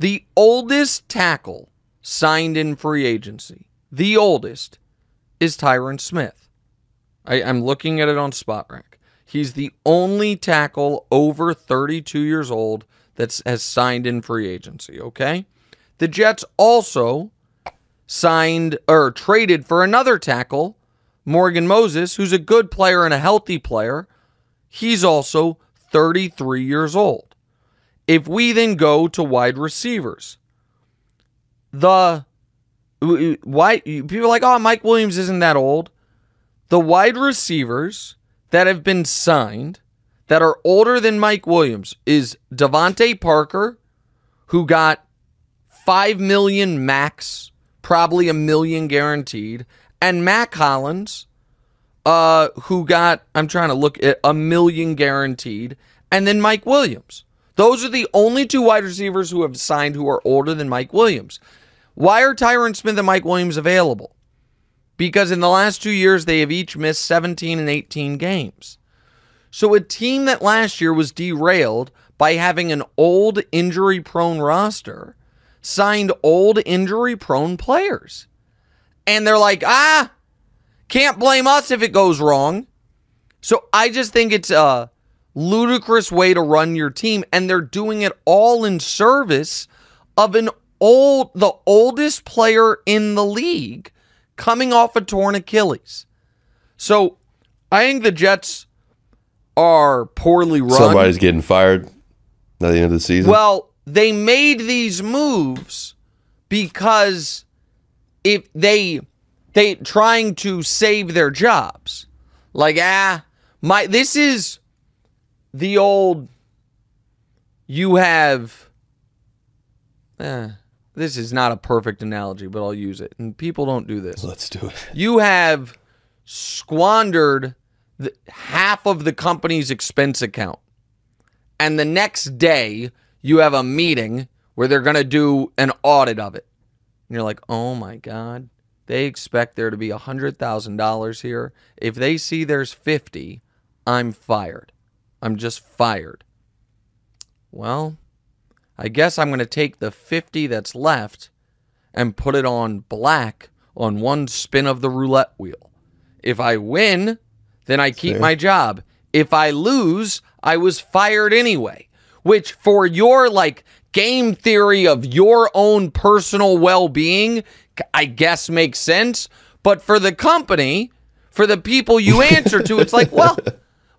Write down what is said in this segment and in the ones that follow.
The oldest tackle signed in free agency, the oldest, is Tyron Smith. I, am looking at it on Spotrac. He's the only tackle over 32 years old that has signed in free agency, okay? The Jets also signed or traded for another tackle, Morgan Moses, who's a good player and a healthy player. He's also 33 years old. If we then go to wide receivers, the why people are like, oh, Mike Williams isn't that old. The wide receivers that have been signed that are older than Mike Williams is Devonte Parker, who got five million max, probably a million guaranteed, and Matt Collins, uh, who got I'm trying to look at a million guaranteed, and then Mike Williams. Those are the only two wide receivers who have signed who are older than Mike Williams. Why are Tyron Smith and Mike Williams available? Because in the last two years, they have each missed 17 and 18 games. So a team that last year was derailed by having an old injury prone roster signed old injury prone players. And they're like, ah, can't blame us if it goes wrong. So I just think it's uh ludicrous way to run your team. And they're doing it all in service of an old, the oldest player in the league coming off a torn Achilles. So I think the Jets are poorly run. Somebody's getting fired at the end of the season. Well, they made these moves because if they they trying to save their jobs. Like ah, my this is the old you have eh, this is not a perfect analogy, but I'll use it. And people don't do this. Let's do it. You have squandered the, half of the company's expense account. And the next day, you have a meeting where they're going to do an audit of it. And you're like, oh my God, they expect there to be a $100,000 here. If they see there's 50, I'm fired. I'm just fired. Well, I guess I'm going to take the 50 that's left and put it on black on one spin of the roulette wheel. If I win, then I keep my job. If I lose, I was fired anyway, which for your like game theory of your own personal well-being, I guess makes sense, but for the company, for the people you answer to, it's like, well,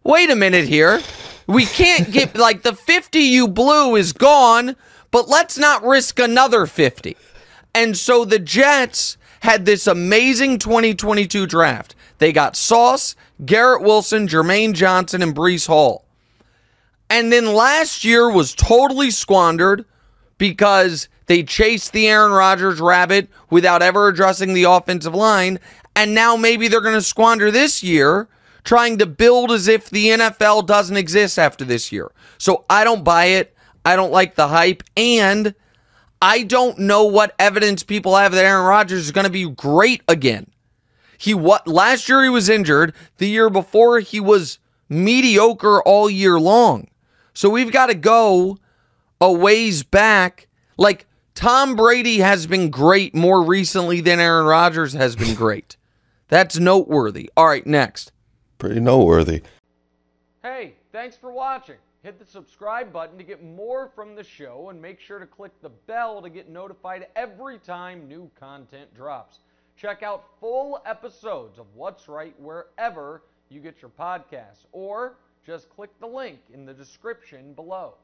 wait a minute here. We can't get like the 50 you blew is gone, but let's not risk another 50. And so the Jets had this amazing 2022 draft. They got Sauce, Garrett Wilson, Jermaine Johnson, and Brees Hall. And then last year was totally squandered because they chased the Aaron Rodgers rabbit without ever addressing the offensive line. And now maybe they're going to squander this year trying to build as if the NFL doesn't exist after this year. So I don't buy it. I don't like the hype. And I don't know what evidence people have that Aaron Rodgers is going to be great again. He what last year he was injured, the year before he was mediocre all year long. So we've got to go a ways back. Like Tom Brady has been great more recently than Aaron Rodgers has been great. That's noteworthy. All right, next pretty noteworthy. Hey, thanks for watching. Hit the subscribe button to get more from the show and make sure to click the bell to get notified every time new content drops. Check out full episodes of What's Right wherever you get your podcasts or just click the link in the description below.